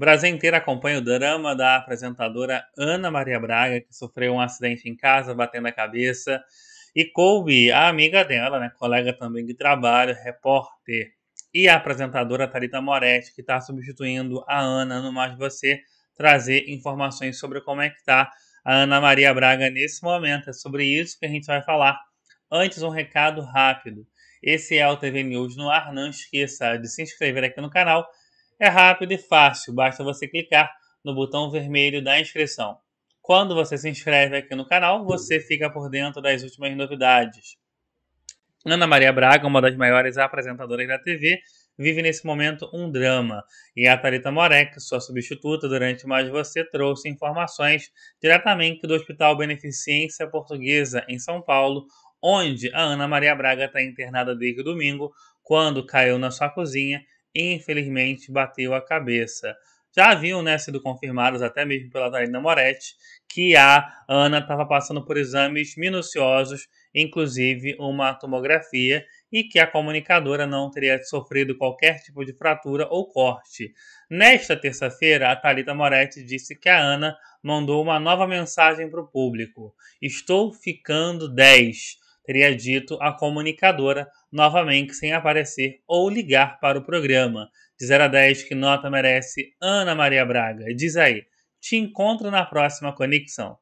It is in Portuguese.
O Brasil inteiro acompanha o drama da apresentadora Ana Maria Braga, que sofreu um acidente em casa, batendo a cabeça. E coube a amiga dela, né, colega também de trabalho, repórter, e a apresentadora Tarita Moretti, que está substituindo a Ana no Mais Você, trazer informações sobre como é que está a Ana Maria Braga nesse momento. É sobre isso que a gente vai falar. Antes, um recado rápido. Esse é o TV News no ar. Não esqueça de se inscrever aqui no canal é rápido e fácil, basta você clicar no botão vermelho da inscrição. Quando você se inscreve aqui no canal, você fica por dentro das últimas novidades. Ana Maria Braga, uma das maiores apresentadoras da TV, vive nesse momento um drama. E a Tarita Morek, sua substituta durante Mais Você, trouxe informações diretamente do Hospital Beneficência Portuguesa, em São Paulo, onde a Ana Maria Braga está internada desde domingo, quando caiu na sua cozinha infelizmente bateu a cabeça. Já haviam né, sido confirmados, até mesmo pela Darina Moretti, que a Ana estava passando por exames minuciosos, inclusive uma tomografia, e que a comunicadora não teria sofrido qualquer tipo de fratura ou corte. Nesta terça-feira, a Thalita Moretti disse que a Ana mandou uma nova mensagem para o público: "Estou ficando 10", teria dito a comunicadora novamente sem aparecer ou ligar para o programa. De 0 a 10, que nota merece Ana Maria Braga? Diz aí, te encontro na próxima conexão.